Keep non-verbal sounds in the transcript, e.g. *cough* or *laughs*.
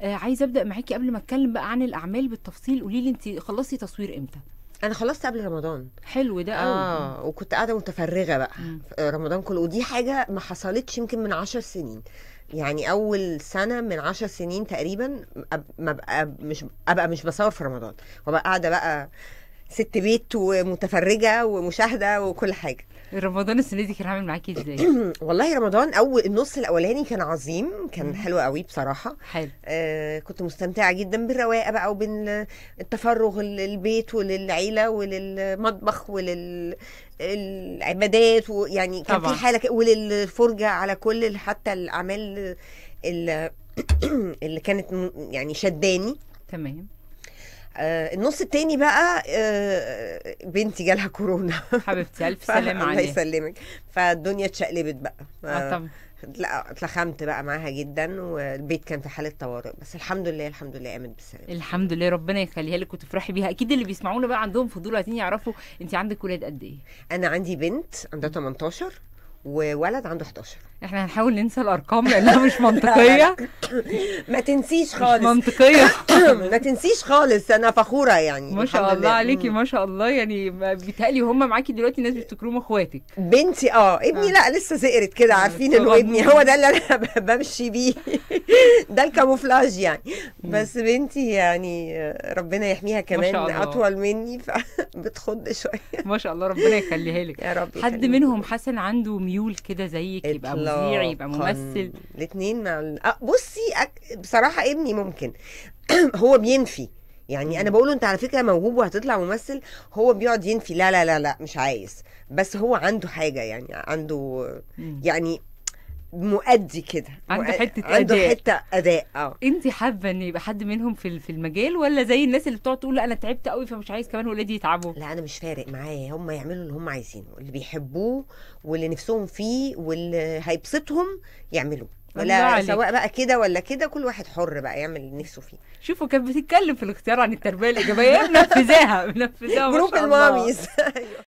آه عايزه ابدا معاكي قبل ما اتكلم بقى عن الاعمال بالتفصيل قولي لي انت خلصتي تصوير امتى انا خلصت قبل رمضان حلو ده قوي اه وكنت قاعده متفرغه بقى مم. رمضان كله ودي حاجه ما حصلتش يمكن من عشر سنين يعني اول سنه من عشر سنين تقريبا ما ابقى مش ابقى مش بصور في رمضان وابقى قاعده بقى ست بيت ومتفرجه ومشاهده وكل حاجه رمضان السنه دي كان عامل معاكي إيه ازاي؟ *clears throat* والله رمضان اول النص الاولاني كان عظيم كان حلو قوي بصراحه حلو آه كنت مستمتعه جدا بالرواقه بقى وبالتفرغ للبيت وللعيله وللمطبخ ولل العبادات ويعني كان طبعا. في حاله وللفرجه على كل حتى الاعمال *clears throat* اللي كانت يعني شداني تمام آه، النص التاني بقى آه، بنتي جالها كورونا حبيبتي الف *laughs* سلام عليك الله يسلمك فالدنيا اتشقلبت بقى اه, آه، طبعا لا اتلخمت بقى معاها جدا والبيت كان في حاله طوارئ بس الحمد لله الحمد لله قامت بالسلامه الحمد لله ربنا يخليها لك وتفرحي بيها اكيد اللي بيسمعونا بقى عندهم فضول عايزين يعرفوا انت عندك ولاد قد ايه انا عندي بنت عندها 18 وولد عنده 11 احنا هنحاول ننسى الارقام لانها مش *laughs* منطقيه ما تنسيش خالص مش منطقيه *coughs* ما تنسيش خالص انا فخوره يعني ما شاء الله عليكي ما شاء الله يعني بيتهيألي هم معاكي دلوقتي الناس بيفتكروهم اخواتك بنتي اه ابني آه. لا لسه زقرت كده آه، عارفين انه ابني هو ده اللي انا *laughs* بمشي بيه *laughs* ده الكاموفلاج يعني بس بنتي يعني ربنا يحميها كمان اطول مني فبتخض شويه ما شاء الله ربنا يخليها لك يا رب حد منهم حسن عنده ميول ميول كده زيك يبقى مذيع يبقى ممثل الاثنين مع آه، بصي أك... بصراحه ابني ممكن *clears throat* هو بينفي يعني انا بقوله انت على فكره موهوب وهتطلع ممثل هو بيقعد ينفي لا لا لا لا مش عايز بس هو عنده حاجه يعني عنده يعني مؤدي كده عنده حته اداء عنده حته اداء اه انت حابه ان يبقى حد منهم في في المجال ولا زي الناس اللي بتقعد تقول انا تعبت قوي فمش عايز كمان ولادي يتعبوا لا انا مش فارق معايا هم يعملوا اللي هم عايزينه اللي بيحبوه واللي نفسهم فيه واللي هيبسطهم يعملوه ولا سواء بقى كده ولا كده كل واحد حر بقى يعمل اللي نفسه فيه شوفوا كانت بتتكلم في الاختيار عن التربيه الايجابيه منفذاها *laughs* منفذاها جروب الماميز *laughs* أيوه.